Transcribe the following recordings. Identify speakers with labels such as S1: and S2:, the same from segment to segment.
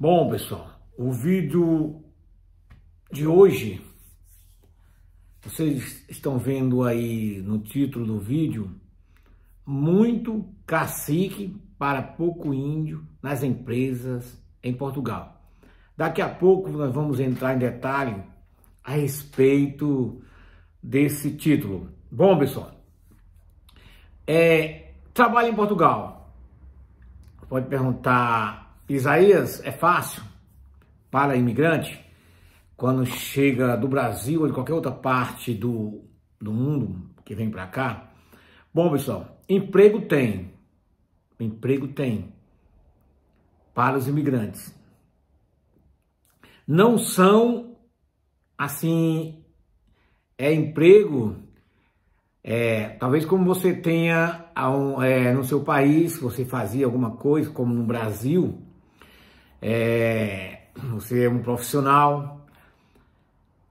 S1: Bom, pessoal, o vídeo de hoje, vocês estão vendo aí no título do vídeo, muito cacique para pouco índio nas empresas em Portugal. Daqui a pouco nós vamos entrar em detalhe a respeito desse título. Bom, pessoal, é, trabalho em Portugal. Pode perguntar Isaías é fácil para imigrante quando chega do Brasil ou de qualquer outra parte do, do mundo que vem para cá. Bom, pessoal, emprego tem. Emprego tem para os imigrantes. Não são assim é emprego é, talvez como você tenha é, no seu país, você fazia alguma coisa, como no Brasil, é, você é um profissional.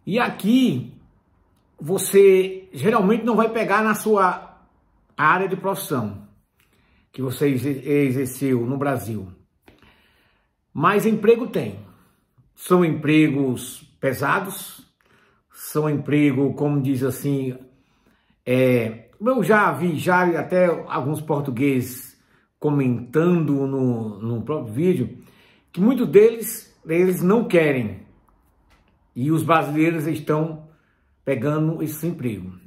S1: E aqui você geralmente não vai pegar na sua área de profissão que você exerceu no Brasil. Mas emprego tem. São empregos pesados, são emprego, como diz assim, é, eu já vi já até alguns portugueses comentando no, no próprio vídeo, que muitos deles eles não querem. E os brasileiros estão pegando esse emprego.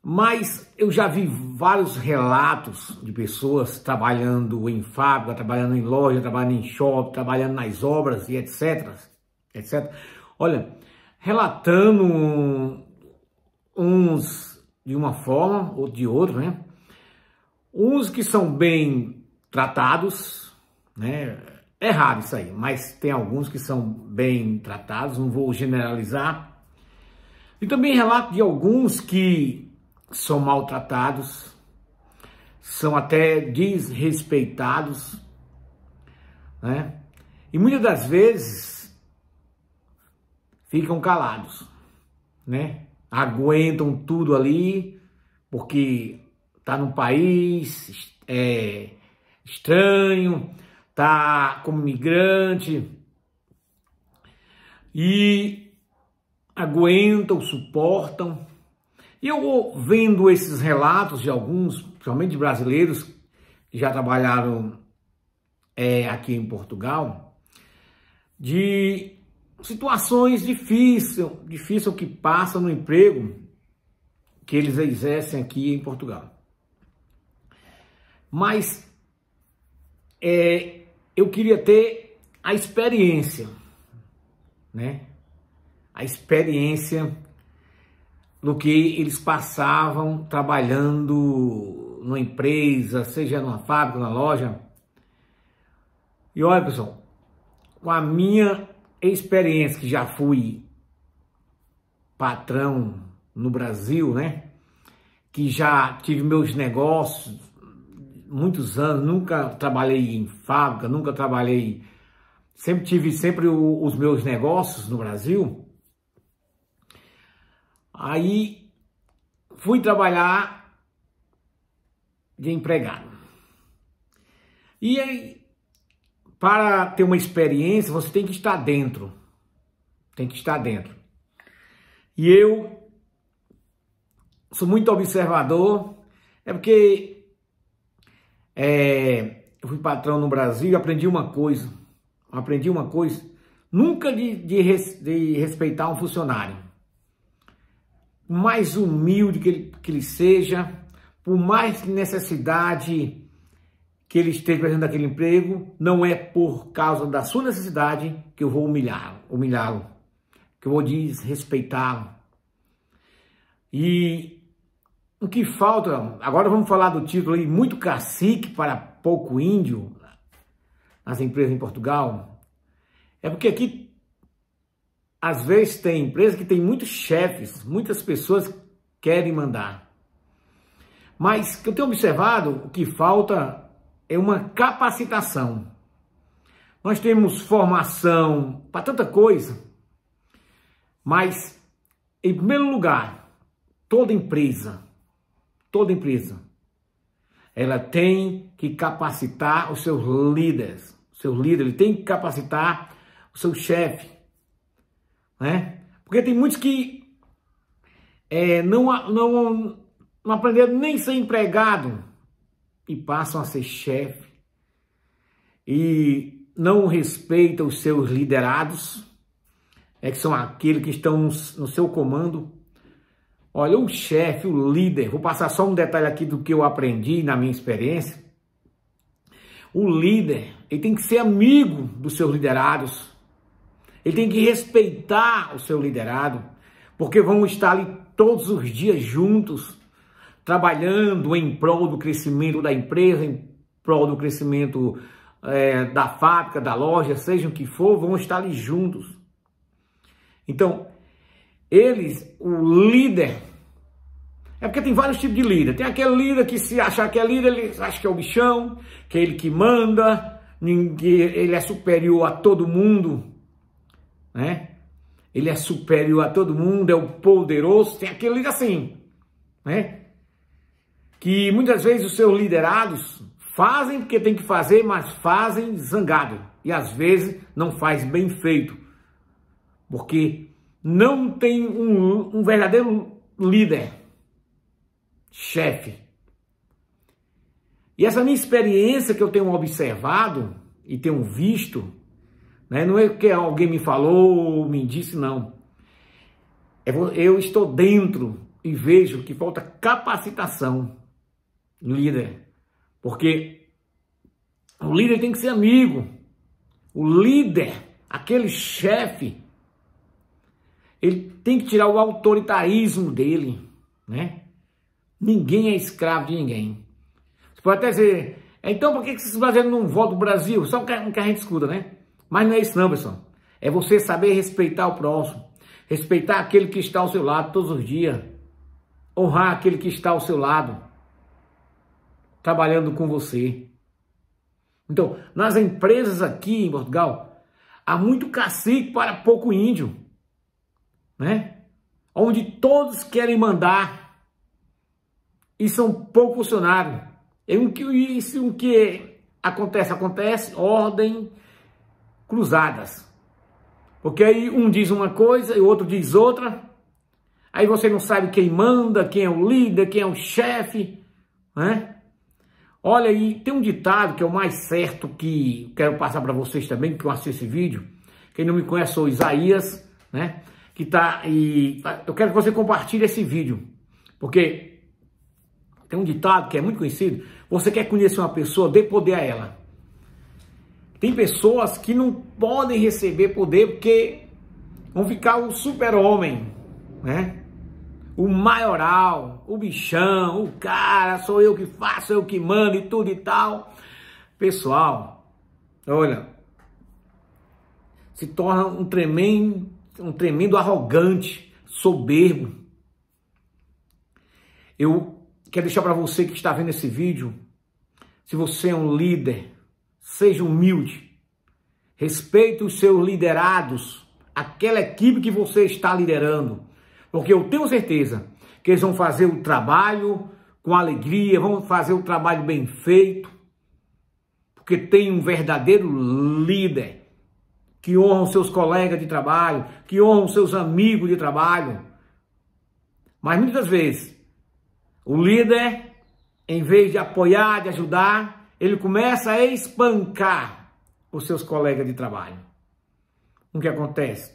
S1: Mas eu já vi vários relatos de pessoas trabalhando em fábrica, trabalhando em loja, trabalhando em shopping, trabalhando nas obras e etc, etc. Olha, relatando uns de uma forma ou de outra, né? Uns que são bem tratados, né? É raro isso aí, mas tem alguns que são bem tratados, não vou generalizar. E também relato de alguns que são maltratados, são até desrespeitados, né? E muitas das vezes ficam calados, né? Aguentam tudo ali, porque tá num país é, estranho, tá como migrante e aguentam, suportam. E eu vendo esses relatos de alguns, principalmente de brasileiros que já trabalharam é, aqui em Portugal, de situações difíceis, difícil que passam no emprego que eles exercem aqui em Portugal. Mas é, eu queria ter a experiência, né? A experiência do que eles passavam trabalhando numa empresa, seja numa fábrica, na loja. E olha, pessoal, com a minha experiência, que já fui patrão no Brasil, né? Que já tive meus negócios, muitos anos, nunca trabalhei em fábrica, nunca trabalhei, sempre tive sempre o, os meus negócios no Brasil. Aí fui trabalhar de empregado. E aí, para ter uma experiência, você tem que estar dentro. Tem que estar dentro. E eu sou muito observador, é porque é, eu fui patrão no Brasil e aprendi uma coisa. Aprendi uma coisa. Nunca de, de, res, de respeitar um funcionário. Por mais humilde que ele, que ele seja, por mais necessidade que ele esteja fazendo daquele emprego, não é por causa da sua necessidade que eu vou humilhá-lo, humilhá-lo, que eu vou desrespeitá-lo. E o que falta, agora vamos falar do título aí, muito cacique para pouco índio nas empresas em Portugal. É porque aqui, às vezes, tem empresa que tem muitos chefes, muitas pessoas querem mandar. Mas que eu tenho observado, o que falta é uma capacitação. Nós temos formação para tanta coisa, mas, em primeiro lugar, toda empresa toda empresa, ela tem que capacitar os seus líderes, seus líderes, ele tem que capacitar o seu chefe, né? Porque tem muitos que é, não, não, não aprenderam nem ser empregado e passam a ser chefe e não respeitam os seus liderados, é que são aqueles que estão no seu comando Olha, o chefe, o líder, vou passar só um detalhe aqui do que eu aprendi na minha experiência. O líder, ele tem que ser amigo dos seus liderados. Ele tem que respeitar o seu liderado, porque vão estar ali todos os dias juntos, trabalhando em prol do crescimento da empresa, em prol do crescimento é, da fábrica, da loja, seja o que for, vão estar ali juntos. Então, eles, o líder, é porque tem vários tipos de líder. Tem aquele líder que se achar que é líder, ele acha que é o bichão, que é ele que manda, ninguém ele é superior a todo mundo, né? Ele é superior a todo mundo, é o poderoso. Tem aquele líder assim, né? Que muitas vezes os seus liderados fazem porque tem que fazer, mas fazem zangado. E às vezes não faz bem feito. Porque não tem um, um verdadeiro líder, chefe. E essa minha experiência que eu tenho observado e tenho visto, né, não é que alguém me falou, me disse, não. É eu estou dentro e vejo que falta capacitação no líder. Porque o líder tem que ser amigo. O líder, aquele chefe, ele tem que tirar o autoritarismo dele, né? Ninguém é escravo de ninguém. Você pode até dizer, então por que se baseia num voto do Brasil? Só o que a gente escuta, né? Mas não é isso não, pessoal. É você saber respeitar o próximo, respeitar aquele que está ao seu lado todos os dias, honrar aquele que está ao seu lado, trabalhando com você. Então, nas empresas aqui em Portugal, há muito cacique para pouco índio né? Onde todos querem mandar e são pouco funcionários. é um que, isso, é um que acontece, acontece, ordem cruzadas. Porque aí um diz uma coisa e o outro diz outra. Aí você não sabe quem manda, quem é o líder, quem é o chefe, né? Olha aí, tem um ditado que é o mais certo que quero passar para vocês também, que eu assisti esse vídeo. Quem não me conhece, sou Isaías, né? que tá e tá, eu quero que você compartilhe esse vídeo, porque tem um ditado que é muito conhecido, você quer conhecer uma pessoa, dê poder a ela. Tem pessoas que não podem receber poder porque vão ficar o super-homem, né? O maioral, o bichão, o cara, sou eu que faço, eu que mando e tudo e tal. Pessoal, olha, se torna um tremendo um tremendo arrogante, soberbo. Eu quero deixar para você que está vendo esse vídeo, se você é um líder, seja humilde. Respeite os seus liderados, aquela equipe que você está liderando, porque eu tenho certeza que eles vão fazer o trabalho com alegria, vão fazer o trabalho bem feito, porque tem um verdadeiro líder que honram seus colegas de trabalho, que honram seus amigos de trabalho. Mas muitas vezes, o líder, em vez de apoiar, de ajudar, ele começa a espancar os seus colegas de trabalho. O que acontece?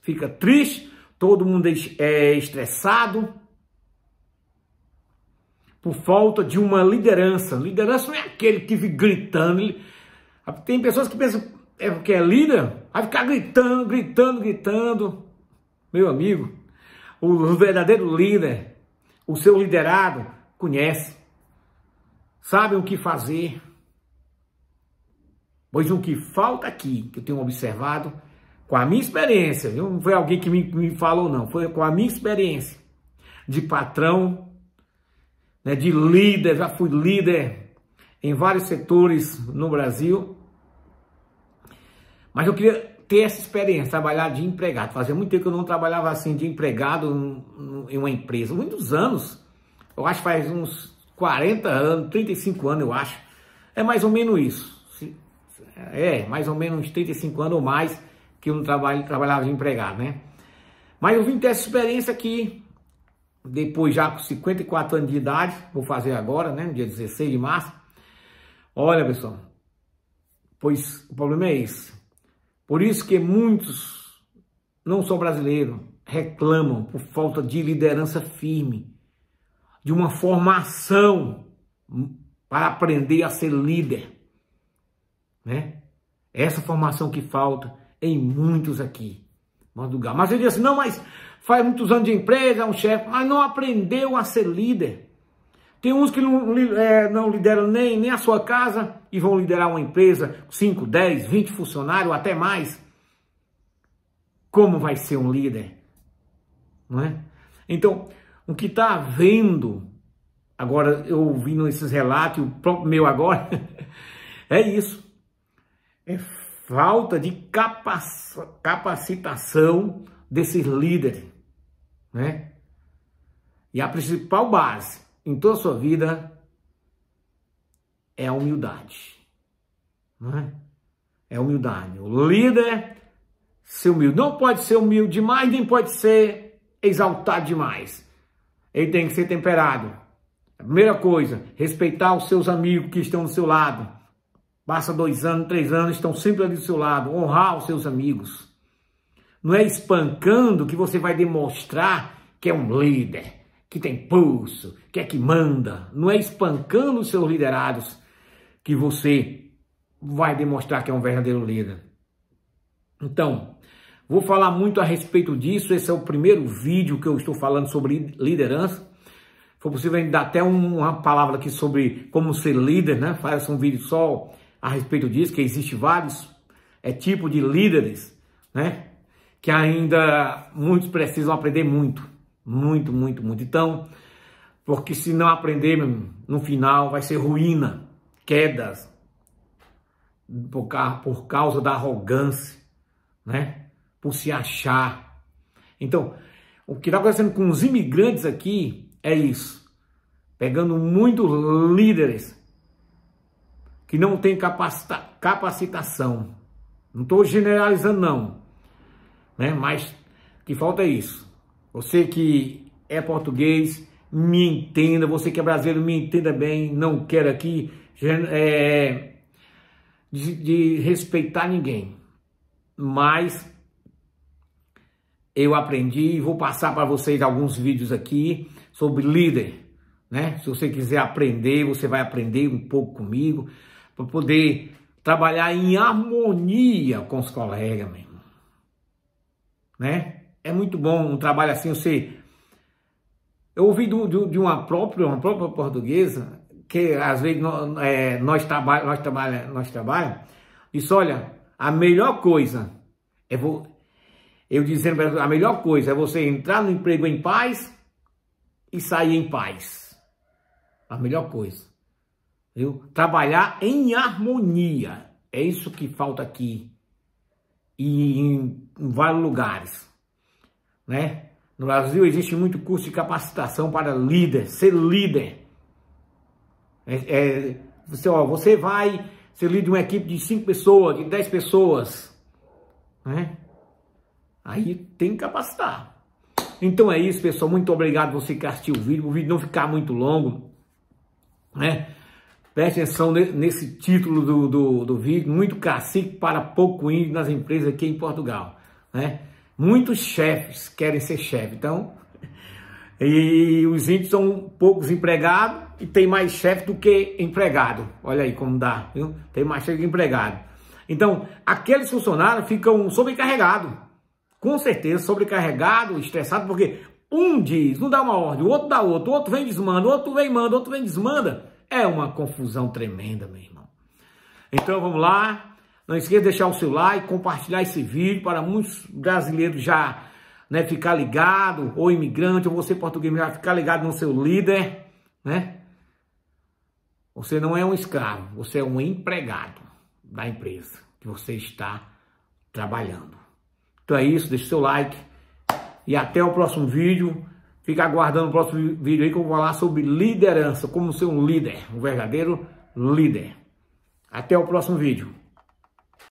S1: Fica triste, todo mundo é estressado por falta de uma liderança. Liderança não é aquele que vive gritando. Tem pessoas que pensam, é porque é líder, vai ficar gritando, gritando, gritando. Meu amigo, o verdadeiro líder, o seu liderado, conhece, sabe o que fazer. Pois o que falta aqui, que eu tenho observado, com a minha experiência, viu? não foi alguém que me, me falou, não, foi com a minha experiência de patrão, né, de líder, já fui líder em vários setores no Brasil mas eu queria ter essa experiência, trabalhar de empregado. Fazia muito tempo que eu não trabalhava assim de empregado em uma empresa. Muitos anos, eu acho que faz uns 40 anos, 35 anos, eu acho. É mais ou menos isso. É, mais ou menos uns 35 anos ou mais que eu não trabalho, trabalhava de empregado, né? Mas eu vim ter essa experiência aqui, depois já com 54 anos de idade, vou fazer agora, né? No dia 16 de março. Olha, pessoal, pois o problema é esse por isso que muitos, não só brasileiros, reclamam por falta de liderança firme, de uma formação para aprender a ser líder, né? Essa formação que falta em muitos aqui, no Mas ele disse, não, mas faz muitos anos de empresa, é um chefe, mas não aprendeu a ser líder. Tem uns que não, é, não lideram nem, nem a sua casa e vão liderar uma empresa, 5, 10, 20 funcionários, até mais. Como vai ser um líder? Não é? Então, o que está havendo, agora eu ouvindo esses relatos, o próprio meu agora, é isso. É falta de capacitação desses líderes, né? E a principal base em toda a sua vida é a humildade. Não é? é a humildade. O líder ser humilde. Não pode ser humilde demais, nem pode ser exaltado demais. Ele tem que ser temperado. A primeira coisa, respeitar os seus amigos que estão do seu lado. Passa dois anos, três anos, estão sempre ali do seu lado. Honrar os seus amigos. Não é espancando que você vai demonstrar que é um líder que tem pulso, que é que manda. Não é espancando os seus liderados que você vai demonstrar que é um verdadeiro líder. Então, vou falar muito a respeito disso. Esse é o primeiro vídeo que eu estou falando sobre liderança. Foi possível ainda até uma palavra aqui sobre como ser líder, né? Faz um vídeo só a respeito disso, que existe vários é, tipos de líderes, né? Que ainda muitos precisam aprender muito. Muito, muito, muito. Então, porque se não aprender, no final vai ser ruína, quedas, por, causa da arrogância, né? Por se achar. Então, o que está acontecendo com os imigrantes aqui é isso. Pegando muitos líderes que não têm capacita capacitação. Não estou generalizando, não. Né? Mas que falta é isso. Você que é português, me entenda. Você que é brasileiro, me entenda bem. Não quero aqui é, de, de respeitar ninguém. Mas eu aprendi e vou passar para vocês alguns vídeos aqui sobre líder, né? Se você quiser aprender, você vai aprender um pouco comigo para poder trabalhar em harmonia com os colegas, mesmo, né? É muito bom um trabalho assim, você... Eu ouvi do, do, de uma própria, uma própria portuguesa, que às vezes nós, é, nós trabalhamos, nós trabalha, nós trabalha, disse, olha, a melhor coisa é eu dizendo para a melhor coisa é você entrar no emprego em paz e sair em paz. A melhor coisa. Viu? Trabalhar em harmonia. É isso que falta aqui. E em, em vários lugares né? No Brasil existe muito curso de capacitação para líder, ser líder. É, é, você, ó, você vai ser líder de uma equipe de 5 pessoas, de 10 pessoas, né? Aí tem que capacitar. Então é isso, pessoal. Muito obrigado você que assistiu o vídeo. O vídeo não ficar muito longo, né? Preste atenção nesse título do, do, do vídeo. Muito cacique para pouco índio nas empresas aqui em Portugal, né? Muitos chefes querem ser chefe, então. E os índios são poucos empregados e tem mais chefe do que empregado. Olha aí como dá, viu? Tem mais chefe que empregado. Então, aqueles funcionários ficam sobrecarregados. Com certeza, sobrecarregados, estressados porque um diz, não dá uma ordem, o outro dá outro, outro vem desmanda, o outro vem manda, o outro vem desmanda. É uma confusão tremenda, meu irmão. Então vamos lá. Não esqueça de deixar o seu like, compartilhar esse vídeo para muitos brasileiros já né, ficar ligado, ou imigrante, ou você português já ficar ligado no seu líder, né? Você não é um escravo, você é um empregado da empresa que você está trabalhando. Então é isso, deixa o seu like e até o próximo vídeo. Fica aguardando o próximo vídeo aí que eu vou falar sobre liderança, como ser um líder, um verdadeiro líder. Até o próximo vídeo.